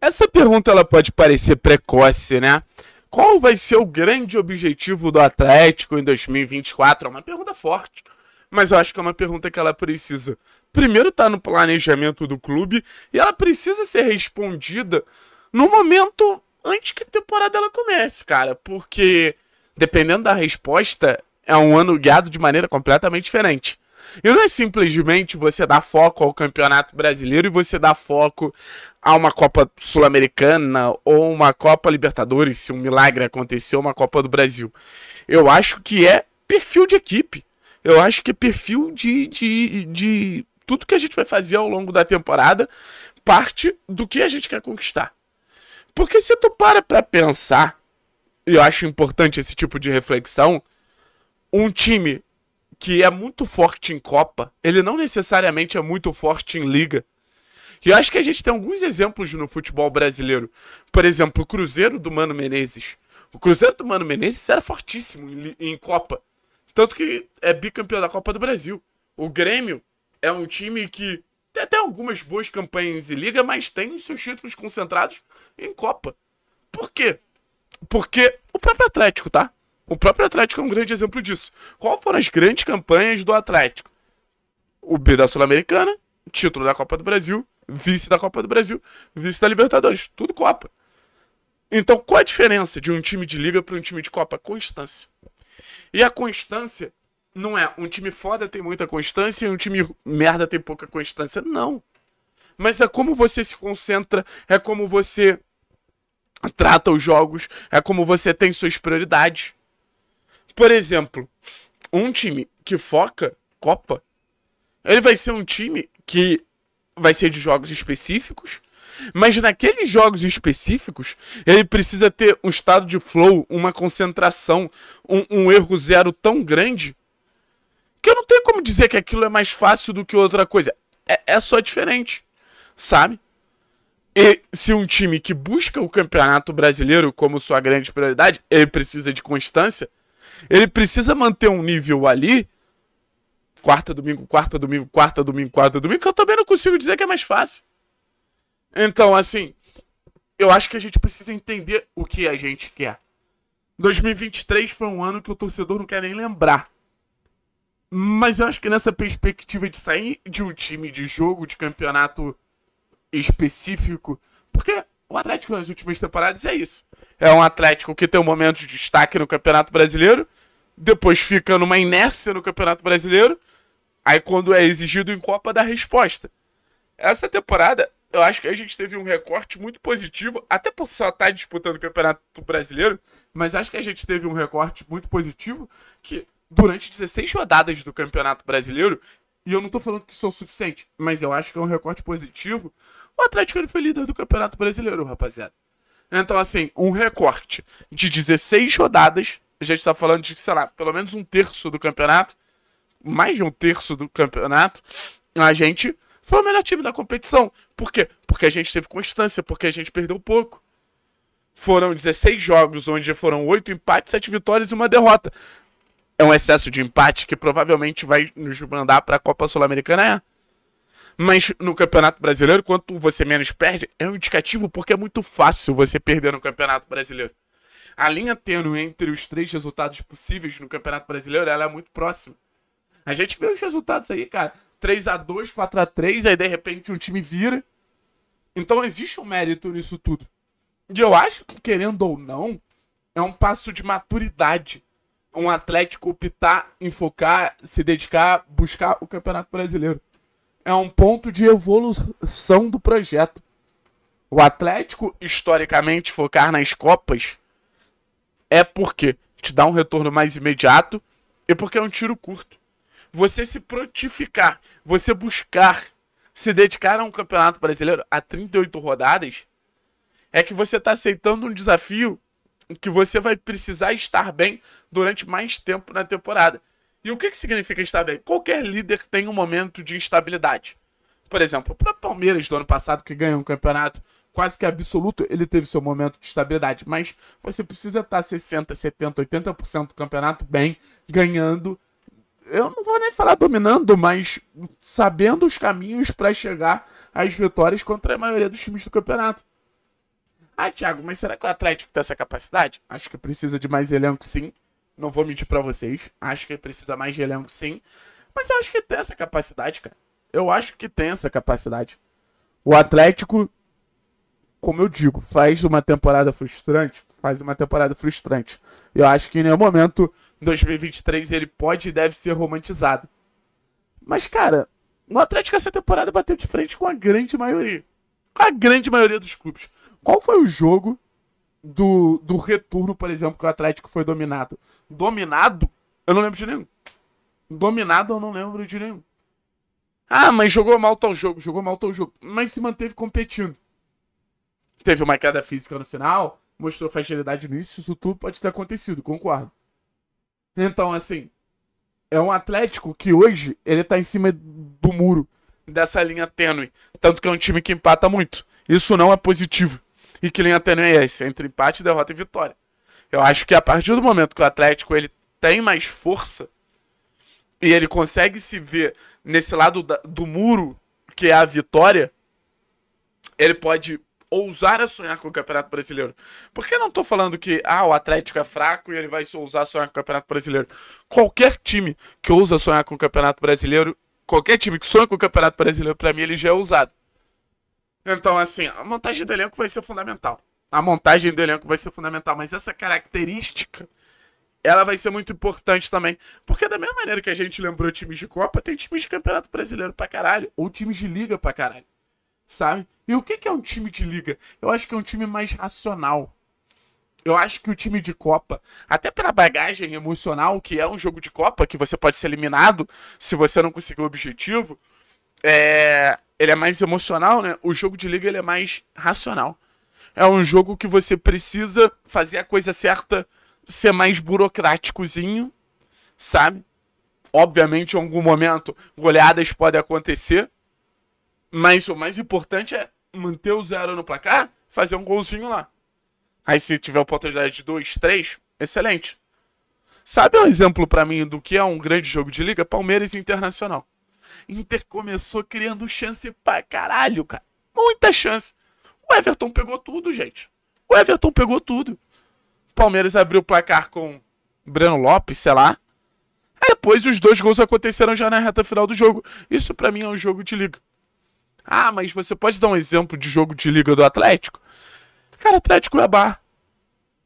Essa pergunta ela pode parecer precoce, né? Qual vai ser o grande objetivo do Atlético em 2024? É uma pergunta forte, mas eu acho que é uma pergunta que ela precisa. Primeiro tá no planejamento do clube e ela precisa ser respondida no momento antes que a temporada ela comece, cara, porque dependendo da resposta, é um ano guiado de maneira completamente diferente. E não é simplesmente você dar foco ao Campeonato Brasileiro e você dar foco a uma Copa Sul-Americana ou uma Copa Libertadores, se um milagre aconteceu, uma Copa do Brasil. Eu acho que é perfil de equipe. Eu acho que é perfil de, de, de tudo que a gente vai fazer ao longo da temporada parte do que a gente quer conquistar. Porque se tu para pra pensar, e eu acho importante esse tipo de reflexão, um time que é muito forte em Copa, ele não necessariamente é muito forte em Liga. E eu acho que a gente tem alguns exemplos no futebol brasileiro. Por exemplo, o Cruzeiro do Mano Menezes. O Cruzeiro do Mano Menezes era fortíssimo em, em Copa. Tanto que é bicampeão da Copa do Brasil. O Grêmio é um time que tem até algumas boas campanhas em Liga, mas tem os seus títulos concentrados em Copa. Por quê? Porque o próprio Atlético, tá? O próprio Atlético é um grande exemplo disso. Qual foram as grandes campanhas do Atlético? O B da Sul-Americana, título da Copa do Brasil, vice da Copa do Brasil, vice da Libertadores, tudo Copa. Então, qual a diferença de um time de liga para um time de Copa? Constância. E a constância não é um time foda tem muita constância e um time merda tem pouca constância. Não. Mas é como você se concentra, é como você trata os jogos, é como você tem suas prioridades. Por exemplo, um time que foca Copa, ele vai ser um time que vai ser de jogos específicos, mas naqueles jogos específicos, ele precisa ter um estado de flow, uma concentração, um, um, erro zero tão grande que eu não tenho como dizer que aquilo é mais fácil do que outra coisa. É, é só diferente, sabe? E se um time que busca o campeonato brasileiro como sua grande prioridade, ele precisa de constância, ele precisa manter um nível ali. Quarta, domingo, quarta, domingo, quarta, domingo, quarta, domingo, que eu também não consigo dizer que é mais fácil. Então, assim, eu acho que a gente precisa entender o que a gente quer. 2023 foi um ano que o torcedor não quer nem lembrar. Mas eu acho que nessa perspectiva de sair de um time de jogo, de campeonato específico, porque o Atlético nas últimas temporadas é isso é um Atlético que tem um momento de destaque no Campeonato Brasileiro, depois fica numa inércia no Campeonato Brasileiro, aí quando é exigido em Copa dá resposta. Essa temporada, eu acho que a gente teve um recorte muito positivo, até por só estar tá disputando o Campeonato Brasileiro, mas acho que a gente teve um recorte muito positivo que durante 16 rodadas do Campeonato Brasileiro, e eu não tô falando que isso é o suficiente, mas eu acho que é um recorte positivo, o Atlético ele foi líder do Campeonato Brasileiro, rapaziada. Então, assim, um recorte de 16 rodadas, a gente está falando de, sei lá, pelo menos um terço do campeonato, mais de um terço do campeonato, a gente foi o melhor time da competição. Por quê? Porque a gente teve constância, porque a gente perdeu pouco. Foram 16 jogos, onde foram 8 empates, 7 vitórias e uma derrota. É um excesso de empate que provavelmente vai nos mandar para a Copa Sul-Americana. É. Mas no Campeonato Brasileiro, quanto você menos perde, é um indicativo porque é muito fácil você perder no Campeonato Brasileiro. A linha tênue entre os três resultados possíveis no Campeonato Brasileiro, ela é muito próxima. A gente vê os resultados aí, cara. 3 a 2 4 a 3 aí de repente um time vira. Então existe um mérito nisso tudo. E eu acho que, querendo ou não, é um passo de maturidade. Um Atlético optar em focar, se dedicar, buscar o Campeonato Brasileiro é um ponto de evolução do projeto. O Atlético, historicamente, focar nas Copas é porque te dá um retorno mais imediato e porque é um tiro curto. Você se protificar, você buscar se dedicar a um campeonato brasileiro a 38 rodadas, é que você está aceitando um desafio que você vai precisar estar bem durante mais tempo na temporada. E o que, que significa instabilidade? Qualquer líder tem um momento de instabilidade. Por exemplo, o próprio Palmeiras do ano passado, que ganhou um campeonato quase que absoluto, ele teve seu momento de estabilidade. Mas você precisa estar 60%, 70%, 80% do campeonato bem, ganhando. Eu não vou nem falar dominando, mas sabendo os caminhos para chegar às vitórias contra a maioria dos times do campeonato. Ah, Thiago, mas será que o Atlético tem essa capacidade? Acho que precisa de mais elenco, sim. Não vou mentir para vocês. Acho que precisa mais de elenco, sim. Mas eu acho que tem essa capacidade, cara. Eu acho que tem essa capacidade. O Atlético, como eu digo, faz uma temporada frustrante. Faz uma temporada frustrante. Eu acho que em nenhum momento, em 2023, ele pode e deve ser romantizado. Mas, cara, o Atlético essa temporada bateu de frente com a grande maioria. Com a grande maioria dos clubes. Qual foi o jogo do, do retorno, por exemplo, que o Atlético foi dominado. Dominado? Eu não lembro de nenhum. Dominado eu não lembro de nenhum. Ah, mas jogou mal tal jogo, jogou mal tal jogo. Mas se manteve competindo. Teve uma queda física no final, mostrou fragilidade no início, isso tudo pode ter acontecido, concordo. Então, assim, é um Atlético que hoje ele tá em cima do muro dessa linha tênue. Tanto que é um time que empata muito. Isso não é positivo e que linha tênue é esse? Entre empate, derrota e vitória. Eu acho que a partir do momento que o Atlético ele tem mais força e ele consegue se ver nesse lado da, do muro, que é a vitória, ele pode ousar a sonhar com o Campeonato Brasileiro. Porque eu não tô falando que ah, o Atlético é fraco e ele vai se ousar a sonhar com o Campeonato Brasileiro. Qualquer time que ousa sonhar com o Campeonato Brasileiro, qualquer time que sonha com o Campeonato Brasileiro, para mim ele já é ousado. Então, assim, a montagem do elenco vai ser fundamental. A montagem do elenco vai ser fundamental, mas essa característica ela vai ser muito importante também. Porque da mesma maneira que a gente lembrou times de Copa, tem times de Campeonato Brasileiro pra caralho, ou times de liga pra caralho. Sabe? E o que é um time de liga? Eu acho que é um time mais racional. Eu acho que o time de Copa, até pela bagagem emocional, que é um jogo de Copa, que você pode ser eliminado se você não conseguir o objetivo, é ele é mais emocional, né? O jogo de liga ele é mais racional. É um jogo que você precisa fazer a coisa certa, ser mais burocráticozinho, sabe? Obviamente, em algum momento, goleadas podem acontecer. Mas o mais importante é manter o zero no placar, fazer um golzinho lá. Aí, se tiver oportunidade de dois, três, excelente. Sabe um exemplo para mim do que é um grande jogo de liga? Palmeiras Internacional. Inter começou criando chance pra caralho, cara. Muita chance. O Everton pegou tudo, gente. O Everton pegou tudo. Palmeiras abriu o placar com Breno Lopes, sei lá. Aí depois os dois gols aconteceram já na reta final do jogo. Isso para mim é um jogo de liga. Ah, mas você pode dar um exemplo de jogo de liga do Atlético? Cara, Atlético Cuiabá.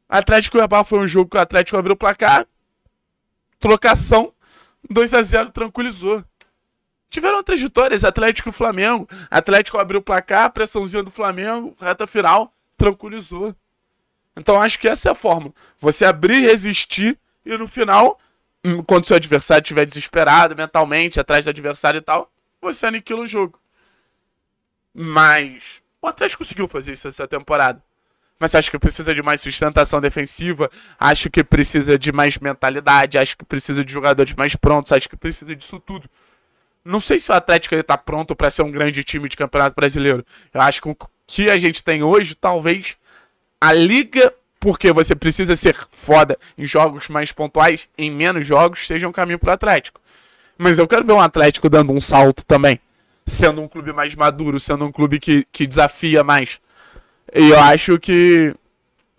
Atlético Cuiabá foi um jogo que o Atlético abriu o placar. Trocação. 2 a 0 tranquilizou tiveram trajetórias vitórias, Atlético e Flamengo. Atlético abriu o placar, pressãozinha do Flamengo, reta final, tranquilizou. Então acho que essa é a fórmula. Você abrir, resistir e no final, hum, quando seu adversário estiver desesperado mentalmente, atrás do adversário e tal, você aniquila o jogo. Mas o Atlético conseguiu fazer isso essa temporada. Mas acho que precisa de mais sustentação defensiva, acho que precisa de mais mentalidade, acho que precisa de jogadores mais prontos, acho que precisa disso tudo não sei se o Atlético está pronto para ser um grande time de campeonato brasileiro. Eu acho que o que a gente tem hoje, talvez a liga, porque você precisa ser foda em jogos mais pontuais, em menos jogos, seja um caminho para o Atlético. Mas eu quero ver um Atlético dando um salto também, sendo um clube mais maduro, sendo um clube que, que desafia mais. E eu acho que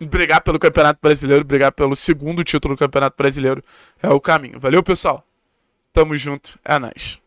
brigar pelo Campeonato Brasileiro, brigar pelo segundo título do Campeonato Brasileiro é o caminho. Valeu, pessoal. Tamo junto. É nóis.